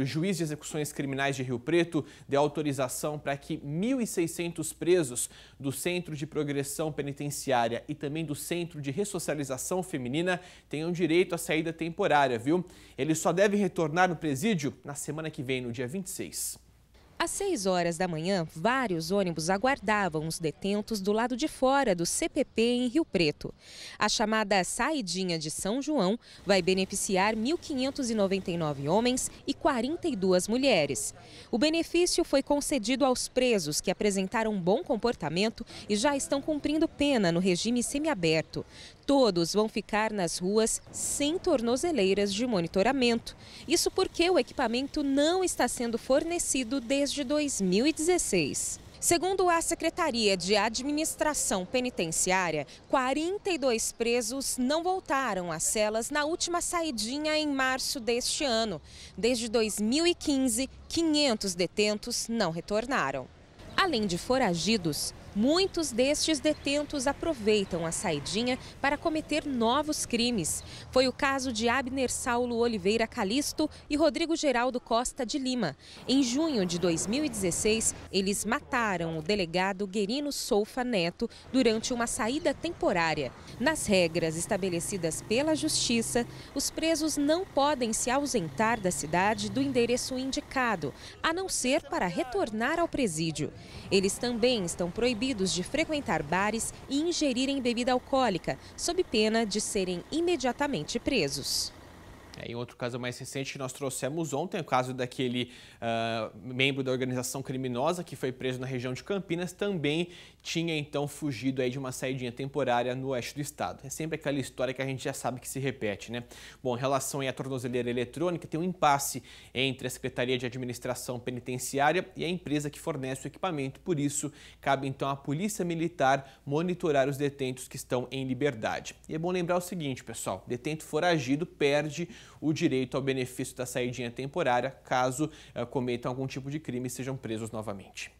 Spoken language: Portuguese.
O juiz de execuções criminais de Rio Preto deu autorização para que 1.600 presos do Centro de Progressão Penitenciária e também do Centro de Ressocialização Feminina tenham direito à saída temporária, viu? Ele só deve retornar no presídio na semana que vem, no dia 26. Às 6 horas da manhã, vários ônibus aguardavam os detentos do lado de fora do CPP em Rio Preto. A chamada Saidinha de São João vai beneficiar 1.599 homens e 42 mulheres. O benefício foi concedido aos presos que apresentaram bom comportamento e já estão cumprindo pena no regime semiaberto. Todos vão ficar nas ruas sem tornozeleiras de monitoramento. Isso porque o equipamento não está sendo fornecido desde desde 2016. Segundo a Secretaria de Administração Penitenciária, 42 presos não voltaram às celas na última saidinha em março deste ano. Desde 2015, 500 detentos não retornaram. Além de foragidos, muitos destes detentos aproveitam a saidinha para cometer novos crimes. Foi o caso de Abner Saulo Oliveira Calisto e Rodrigo Geraldo Costa de Lima. Em junho de 2016, eles mataram o delegado Guerino Soufa Neto durante uma saída temporária. Nas regras estabelecidas pela Justiça, os presos não podem se ausentar da cidade do endereço indicado, a não ser para retornar ao presídio. Eles também estão proibidos de frequentar bares e ingerirem bebida alcoólica, sob pena de serem imediatamente presos. É, em outro caso mais recente que nós trouxemos ontem, o caso daquele uh, membro da organização criminosa que foi preso na região de Campinas, também tinha então fugido aí de uma saidinha temporária no oeste do estado. É sempre aquela história que a gente já sabe que se repete, né? Bom, em relação à tornozeleira eletrônica, tem um impasse entre a Secretaria de Administração Penitenciária e a empresa que fornece o equipamento. Por isso, cabe então à Polícia Militar monitorar os detentos que estão em liberdade. E é bom lembrar o seguinte, pessoal, detento foragido perde o direito ao benefício da saída temporária caso eh, cometam algum tipo de crime e sejam presos novamente.